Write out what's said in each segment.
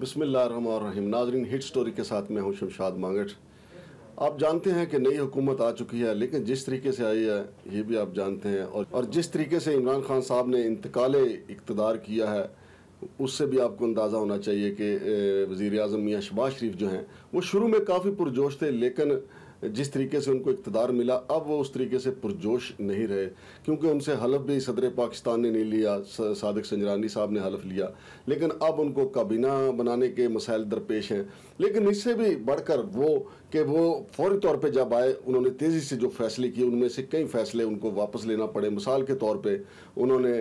बसमिल्लाम नाजरीन hit story के साथ मैं हूं शमशाद मांगठ आप जानते हैं कि नई हुकूमत आ चुकी है लेकिन जिस तरीके से आई है ये भी आप जानते हैं और और जिस तरीके से इमरान खान साहब ने इंतकाल इकतदार किया है उससे भी आपको अंदाज़ा होना चाहिए कि वज़ी अजम मियाँ शबाज शरीफ जो हैं वो शुरू में काफ़ी पुरजोश थे लेकिन जिस तरीके से उनको इकतदार मिला अब वो उस तरीके से पुरजोश नहीं रहे क्योंकि उनसे हलफ भी सदर पाकिस्तान ने नहीं लिया सादक संजरानी साहब ने हलफ लिया लेकिन अब उनको काबीना बनाने के मसाइल दरपेश हैं लेकिन इससे भी बढ़कर वो कि वो फौरी तौर पर जब आए उन्होंने तेज़ी से जो फैसले किए उनमें से कई फैसले उनको वापस लेना पड़े मिसाल के तौर पर उन्होंने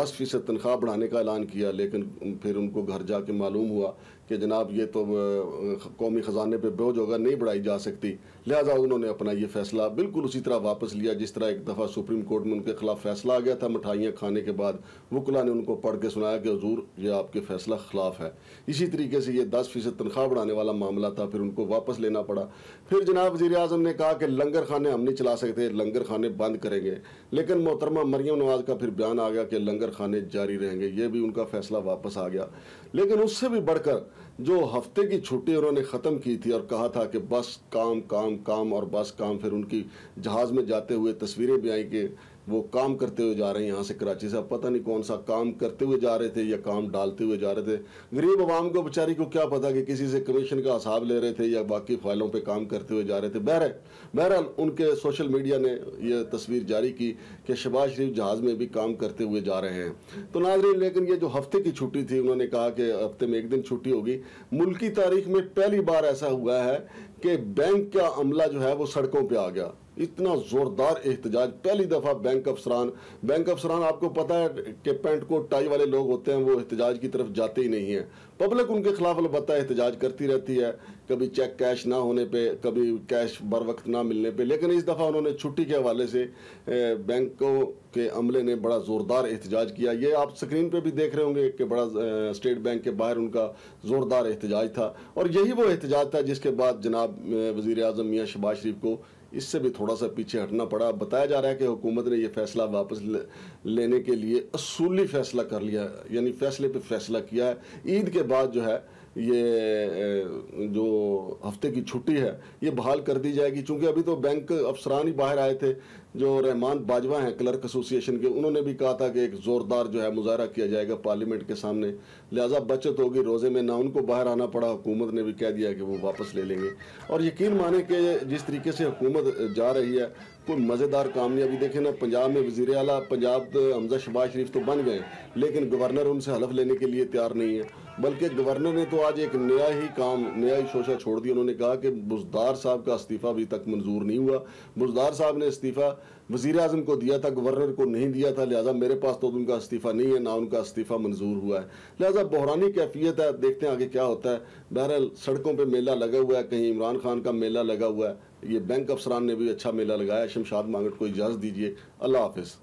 दस फीसद तनख्वाह बढ़ाने का ऐलान किया लेकिन फिर उनको घर के मालूम हुआ कि जनाब ये तो कौमी ख़जाने पर बोझ होगा नहीं बढ़ाई जा सकती थी लिहाजा उन्होंने अपना ये फैसला बिल्कुल उसी तरह वापस लिया जिस तरह एक दफ़ा सुप्रीम कोर्ट में उनके खिलाफ फैसला आ गया था मिठाइयाँ खाने के बाद वकला ने उनको पढ़ के सुनाया कि हजूर ये आपके फैसला खिलाफ है इसी तरीके से ये दस फीसद तनख्वाह बढ़ाने वाला मामला था फिर उनको वापस लेना पड़ा फिर जनाब वजी अजम ने कहा कि लंगर खाने हम नहीं चला सकते लंगर खाने बंद करेंगे लेकिन मोहतरमा मरियम नवाज का फिर बयान आ गया कि लंगर खाने जारी रहेंगे ये भी उनका फैसला वापस आ गया लेकिन उससे भी बढ़कर जो हफ्ते की छुट्टी उन्होंने ख़त्म की थी और कहा था कि बस काम काम काम और बस काम फिर उनकी जहाज़ में जाते हुए तस्वीरें भी आई कि वो काम करते हुए जा रहे हैं यहाँ से कराची से अब पता नहीं कौन सा काम करते हुए जा रहे थे या काम डालते हुए जा रहे थे गरीब आवाम को बेचारी को क्या पता कि किसी से कमीशन का हिसाब ले रहे थे या बाकी फाइलों पर काम करते हुए जा रहे थे बहर बहरहाल उनके सोशल मीडिया ने यह तस्वीर जारी की कि शबाज शरीफ जहाज़ में भी काम करते हुए जा रहे हैं तो नाजरीन लेकिन ये जो हफ्ते की छुट्टी थी उन्होंने कहा कि हफ्ते में एक दिन छुट्टी होगी मुल्की तारीख में पहली बार ऐसा हुआ है कि बैंक का अमला जो है वो सड़कों पर आ गया इतना ज़ोरदार एहतजाज पहली दफ़ा बैंक अफसरान बैंक अफसरान आपको पता है कि पेंट कोट टाई वाले लोग होते हैं वो एहतजाज की तरफ जाते ही नहीं हैं पब्लिक उनके खिलाफ अलबत् एहतजाज करती रहती है कभी चेक कैश ना होने पे कभी कैश बर वक्त ना मिलने पे लेकिन इस दफ़ा उन्होंने छुट्टी के हवाले से बैंकों के अमले ने बड़ा ज़ोरदार एहतजाज किया ये आप स्क्रीन पे भी देख रहे होंगे कि बड़ा स्टेट बैंक के बाहर उनका ज़ोरदार एहतजाज था और यही वो एहतजाज था जिसके बाद जनाब वज़ी अजम मियाँ शबाज शरीफ को इससे भी थोड़ा सा पीछे हटना पड़ा बताया जा रहा है कि हुकूमत ने यह फैसला वापस लेने के लिए असूली फैसला कर लिया यानी फैसले पर फैसला किया है ईद के बाद जो है ये जो हफ्ते की छुट्टी है ये बहाल कर दी जाएगी क्योंकि अभी तो बैंक अफसरान ही बाहर आए थे जो रहमान बाजवा हैं क्लर्क एसोसिएशन के उन्होंने भी कहा था कि एक ज़ोरदार जो है मुजाहरा किया जाएगा पार्लियामेंट के सामने लिहाजा बचत होगी रोज़े में ना उनको बाहर आना पड़ा हुकूमत ने भी कह दिया कि वो वापस ले लेंगे और यकीन माने कि जिस तरीके से हुकूमत जा रही है कोई मज़ेदार कामयाबी देखें ना पंजाब में वजीर अला पंजाब तो हमजा शबाज शरीफ तो बन गए लेकिन गवर्नर उनसे हलफ लेने के लिए तैयार नहीं है बल्कि गवर्नर ने तो आज एक नया ही काम नया ही शोशा छोड़ दिया उन्होंने कहा कि बुजदार साहब का इस्तीफ़ा अभी तक मंजूर नहीं हुआ बुजदार साहब ने इस्तीफ़ा वजीर अजम को दिया था गवर्नर को नहीं दिया था लिहाजा मेरे पास तो उनका इस्तीफ़ा नहीं है ना उनका इस्तीफ़ा मंजूर हुआ है लिहाजा बहरानी कैफियत है देखते हैं आगे क्या होता है बहरहाल सड़कों पर मेला लगा हुआ है कहीं इमरान खान का मेला लगा हुआ है ये बैंक अफसरान ने भी अच्छा मेला लगाया शमशाद मांगट को इजाज़त दीजिए अल्लाह हाफिज़